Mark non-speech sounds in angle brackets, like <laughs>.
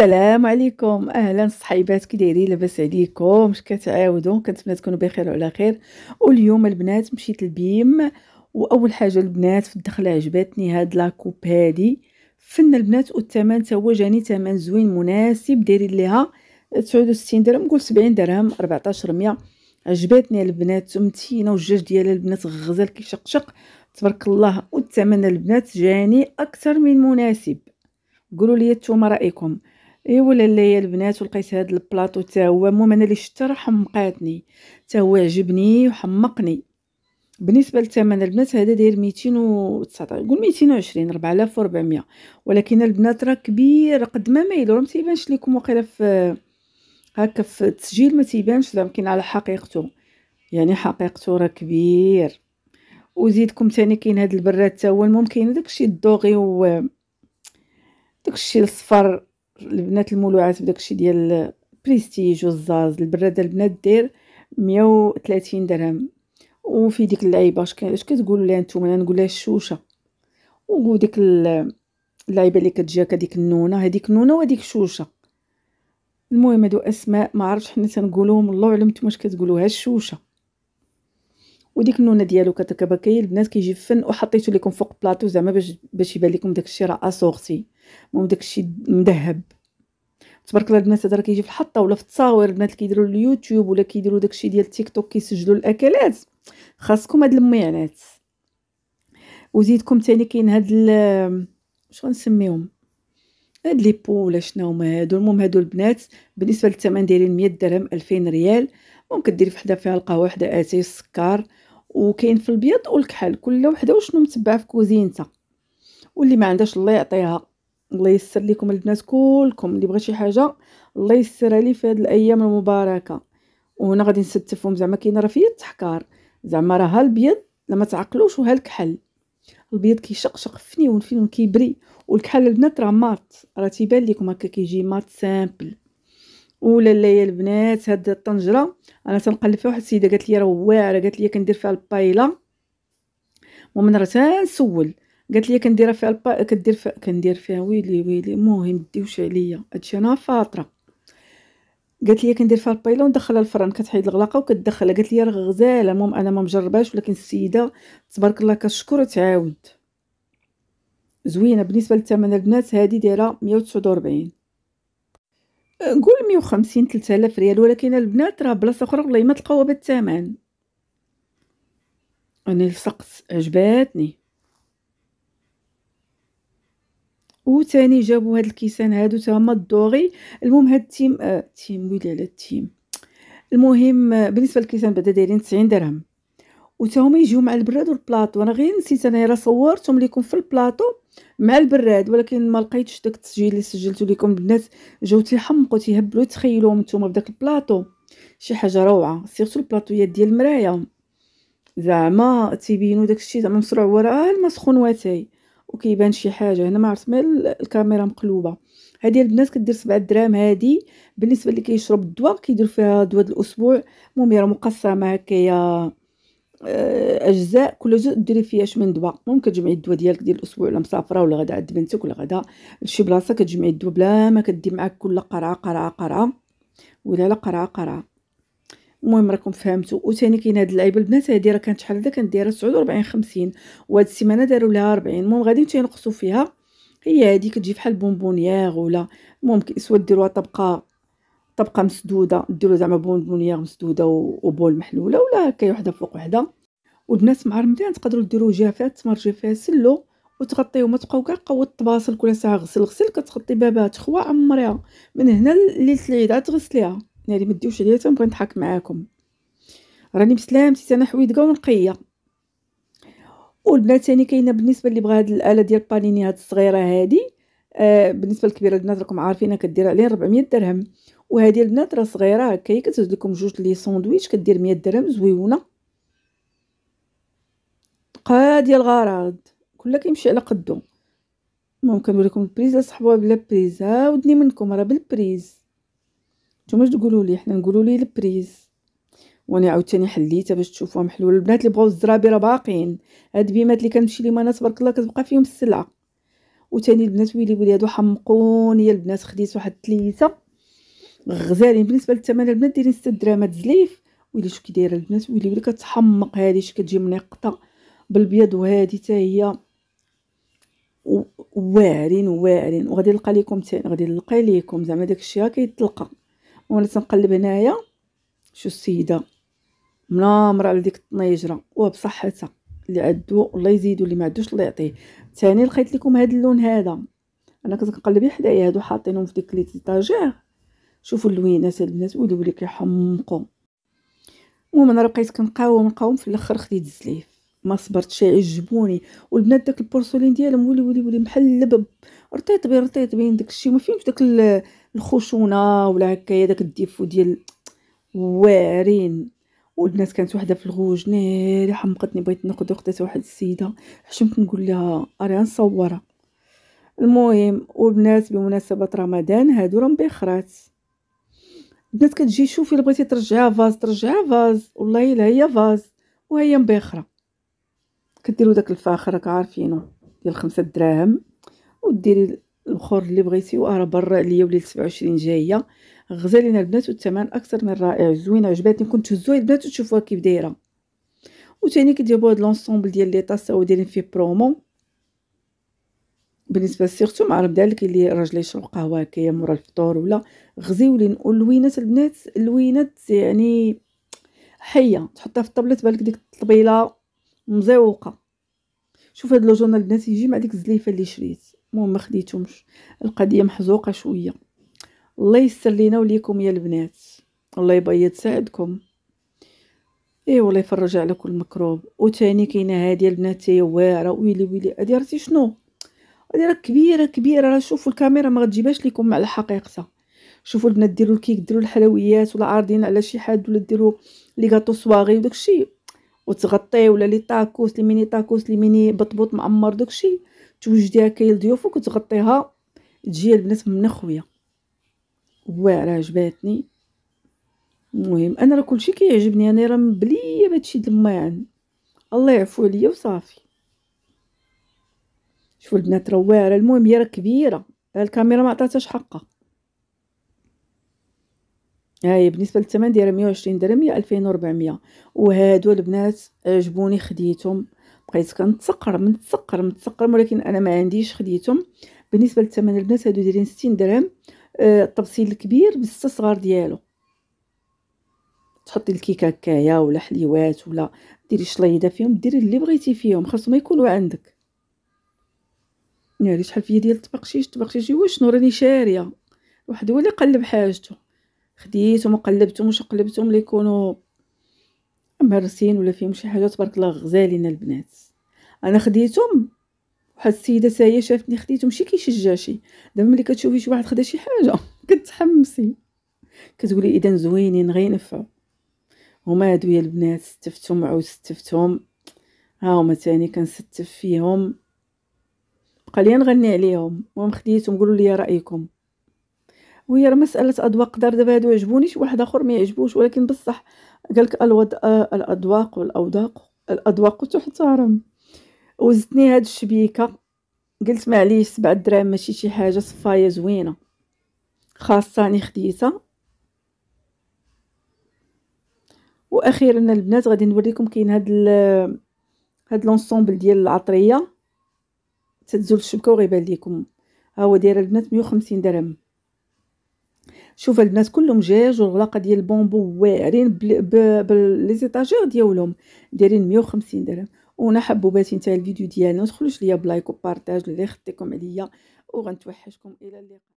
السلام عليكم اهلا صحيبات كي دايرين لاباس عليكم اش كتعاودوا كنتمنى تكونوا بخير وعلى خير واليوم البنات مشيت لبيم واول حاجه البنات في الدخله عجبتني هاد لاكوب هادي فن البنات والثمن تا هو جاني ثمن زوين مناسب دايرين ليها 69 درهم نقول 70 درهم 1400 عجبتني البنات متينه والجاج ديالها البنات غزال كيشقشق تبارك الله والثمن البنات جاني اكثر من مناسب قولوا لي نتوما رايكم ايوا لالايا البنات ولقيت هاد البلاطو تا هو المهم انا اللي شتا راه حمقاتني تا هو عجبني وحمقني بالنسبه للثمن البنات هذا داير 219 قول 220 4400 ولكن البنات راه كبير قد ما مايل راه ما تيبانش لكم واقيلا في هكا في التسجيل ما تيبانش يمكن على حقيقته يعني حقيقته راه كبير وزيدكم تاني كاين هاد البراد تا هو المهم كاين داكشي الدوغي و داكشي الصفر البنات المولوعات بداكشي ديال بريستيج والزاز البراده البنات دير 130 درهم وفي ديك اللعيبه اش كتقولوا لها نتوما انا نقول لها الشوشه وديك اللعيبه اللي كتجيك هذيك النونه هذيك النونه وهذيك شوشه المهم هادو اسماء ما عرفتش حنا تنقولوهم الله اعلم نتوما اش كتقولوها الشوشه وديك النونه ديالو كتكبكي البنات كيجي فن وحطيتو لكم فوق بلاطو زعما باش باش يبان لكم داكشي راه اسورتي المهم داكشي مذهب تبارك الله البنات هذا راه كيجي في الحطه ولا في التصاوير البنات اللي كيديروا اليوتيوب ولا كيديروا داكشي ديال تيك توك كيسجلوا الاكلات خاصكم هاد الميعنات وزيدكم تاني كاين هاد شنو غنسميهم هاد لي بو ولا شنو هما هادو المهم هادو البنات بالنسبه للثمن دايرين 100 درهم 2000 ريال ممكن ديري حدا فيها القهوه وحده اتاي السكر وكاين في البيض والكحل كل وحده وشنو متبعه في كوزينتها واللي ما عندهاش الله يعطيها الله يسر لكم البنات كلكم اللي بغى شي حاجه الله يسر لي في هاد الايام المباركه وهنا غادي نستفهم زعما كاينه راه فيا التحكار زعما راه البيض لما تعقلوش وها الكحل البيض كيشقشق فني ونفي كيبري والكحل البنات راه مات راه تيبان لكم هكا كيجي مات سامبل ولا لا يا البنات هاد الطنجره انا تنقلب فيها واحد السيده قالت لي راه واعره قالت لي كندير فيها البايله ومن راه تنسول قالت لي كنديرها فيها البا كدير فيها كندير فيها ويلي ويلي المهم ديوش عليا هادشي انا فاطره قالت لي كندير فيها البايله وندخلها الفرن كتحيد الغلاقه وكتدخلها قالت لي راه غزاله المهم انا ما مجرباش ولكن السيده تبارك الله كشكر تعاود زوينه بالنسبه للثمن البنات هذه دايره 149 قول 150 3000 ريال ولكن البنات راه بلاصه اخرى والله ما تلقاوها بالثمن انا لصقت عجباتني وثاني جابوا هاد الكيسان هادو تاهما الدوغي المهم هاد التيم آه التيم ويلي على التيم المهم آه بالنسبه للكيسان بعدا دايرين 90 درهم وتاهما يجيو مع البراد والبلاطو انا غير نسيت انايا راه صورتهم لكم في البلاطو مع البراد ولكن ما لقيتش داك التسجيل اللي سجلته لكم البنات جاو تيحمقوا تيهبلوا تخيلوهم نتوما بداك البلاطو شي حاجه روعه سيرتو البلاطويات ديال المرايا زعما تيبينو داكشي زعما مصروع وراه المسخون واتاي وكيبان شي حاجه هنا ما عرفت مال الكاميرا مقلوبه هذه البنات كدير 7 دراهم هذه بالنسبه اللي كيشرب الدواء كيدير فيها دواء الاسبوع المهم راه مقسمه هكايا آه، اجزاء كل جزء ديري فيه اش من دواء ممكن تجمعي الدواء ديالك ديال الاسبوع ولا مسافره ولا غدا عند بنتك ولا غدا لشي بلاصه كتجمعي الدواء بلا ما كدي معاك كل قرعه قرعه قرعه ولا لا قرعه قرعه المهم راكم فهمتوا وثاني كاين هاد اللعيبه البنات هادي راه كانت شحال هذا كانت دايره 49 50 وهاد السيمانه داروا لها 40 المهم غادي تينقصوا فيها هي هادي كتجي بحال بونبونيير ولا ممكن سوا ديروها طبقه طبقه مسدوده ديروا زعما بونبونيير مسدوده وبول محلوله ولا هكا وحده فوق وحده مع رمضان تقدروا ديروا جافات تمر فيها سلو وتغطيو ما تبقاو كاع قوة الطباسل كل ساعه غسل غسل كتغطي بابات خوا عمريها من هنا ليله العيد عاد تغسليها ناري مديوش عليا تنبغي نضحك معاكم راني بسلامتي انا حويدقه ونقيه والبنات ثاني كاينه بالنسبه اللي بغى هاد الاله ديال البانيني هاد الصغيره هادي آه بالنسبه للكبيره البنات راكم عارفينها كدير عليه 400 درهم وهذه البنات راه صغيره هكا هي كتهز لكم جوج لي ساندويتش كدير 100 درهم زويونه قاديه الغراض كلها كيمشي على قدو المهم كنوريكم البريز صحبوها بلا بريز عاودني منكم راه بالبريز نتوما تقولوا لي حنا نقولوا لي البريز وانا عاوتاني حليتها باش تشوفوها محلول البنات اللي بغاو الزرابي راه باقيين هاد بيمات اللي كنمشي ليهم انا تبارك الله كتبقى فيهم السلعه وتاني البنات ويلي ويلي هادو حمقوني البنات خديت واحد ثلاثه غزالين بالنسبه للثمن البنات دايرين 6 درامات زليف ويلي شو كي دايره البنات ويلي ويلي كتحمق هادي شو كتجي منقطه بالبيض وهادي حتى هي واعرين واعرين وغادي نلقى لكم غادي نلقى لكم زعما داكشي راه كيتلقى وانا تنقلب هنايا شو السيده منامره على ديك الطنيجره وبصحتها اللي عدو الله يزيدو اللي ما عدوش الله يعطيه ثاني لقيت لكم هذا اللون هذا انا كنت كنقلب حدايا هادو حاطينهم في ديك لي تاجير شوفوا اللوينات هاد البنات ولاو لي كيحمقوا المهم انا بقيت كنقاوم نقاوم في الاخر خديت الزليف ما صبرتش يعجبوني والبنات داك البورسولين ديالهم ولي ولي ولي محلب رطيط بين رطيط بين داك الشيء ما فهمتش داك الخشونه ولا هكايا داك الديفو ديال واعرين والبنات كانت وحده في الغوج ناري حمقتني بغيت ناخذ اختها واحد السيده حشمت نقول لها راه نصورها المهم والبنات بمناسبه رمضان هادو راه مبخرات البنات كتجي شوفي اللي بغيتي ترجعها فاز ترجعيها فاز والله الا هي فاز وهي مبخره كديروا داك الفاخر راك عارفينو ديال خمسة دراهم وديري الاخر اللي بغيتي راه برا ليا وليل 27 جايه غزالين البنات والثمن اكثر من رائع زوينه عجباتني كنت تهزوها البنات وتشوفوها كيف دايره وثاني كيجيبوا هاد لونسومبل ديال لي طاسه ودايرين دايرين فيه برومو بالنسبه سيرتو مع رمضان اللي راجل يشرب قهوه كي مورا الفطور ولا غزي نقول لوينات البنات اللوينات يعني حيه تحطها في الطبله تبان لك ديك الطبيله مزوقه شوف هاد لو جورنال البنات يجي مع ديك الزليفه اللي شريت المهم ما خديتهمش القضيه محزوقه شويه الله يسر لينا وليكم يا البنات الله يبيض سعدكم اي والله يفرج على كل مكروب وتاني كاينه هادي البنات هي واعره ويلي ويلي هادي عرفتي شنو هادي راه كبيره كبيره راه شوفوا الكاميرا ما غتجيبهاش لكم على حقيقتها شوفوا البنات ديروا الكيك ديروا الحلويات ولا عارضين على شي حد ولا ديروا لي غاطو صواغي وداكشي وتغطيه ولا لي طاكوس لي ميني طاكوس لي ميني بطبوط معمر داكشي توجديها كاين لضيوفك وتغطيها تجي البنات من خويا واعره عجباتني المهم انا راه كلشي كيعجبني انا راه مبليه بهادشي دلمعان الله يعفو عليا وصافي شوفوا البنات راه واعره المهم هي راه كبيره الكاميرا ما عطاتهاش حقها هاي بالنسبه للثمن ديالها 120 درهم هي 2400 وهادو البنات عجبوني خديتهم بقيت كنتسقر متسقر متسقر ولكن انا ما عنديش خديتهم بالنسبه للثمن البنات هادو دايرين 60 درهم آه الطبسيل الكبير بالسته صغار ديالو تحطي الكيكه هكايا ولا حليوات ولا ديري شليضه فيهم ديري اللي بغيتي فيهم خاصهم يكونوا عندك ناري يعني شحال فيا ديال الطبقشيش الطبقشيش هو شنو راني شاريه واحد هو اللي قلب حاجته خديتهم وقلبتهم وش قلبتهم اللي مهرسين ولا فيهم شي حاجه تبارك الله غزالين البنات انا خديتهم واحد السيده سايه شافتني خديتهم شي شي دابا ملي كتشوفي شي واحد خدا شي حاجه <laughs> كتحمسي كتقولي اذا زوينين غينفعوا هما هادويا البنات ستفتهم عاود ستفتهم ها هما تاني كنستف فيهم بقى لي نغني عليهم وهم خديتهم قولوا لي رايكم وهي راه مساله اذواق دار دابا هادو شي واحد اخر ما يعجبوش ولكن بصح قالك الوض الاذواق والاوضاق الاذواق تحترم وزتني هاد الشبيكه قلت معليش سبعة دراهم ماشي شي حاجه صفايه زوينه خاصاني خديتها واخيرا البنات غادي نوريكم كاين هاد ال هاد لونسومبل ديال العطريه تتزول الشبكه وغيبان ليكم ها هو داير البنات 150 درهم شوف البنات كلهم جاج والغلاقه ديال البومبو واعرين بلي زيتاجير ديالهم دايرين 150 درهم وانا حبوبات نتاع الفيديو ديالنا تدخلوش ليا بلايك وبارطاج اللي خطيكم عليا وغنتوحشكم الى اللقاء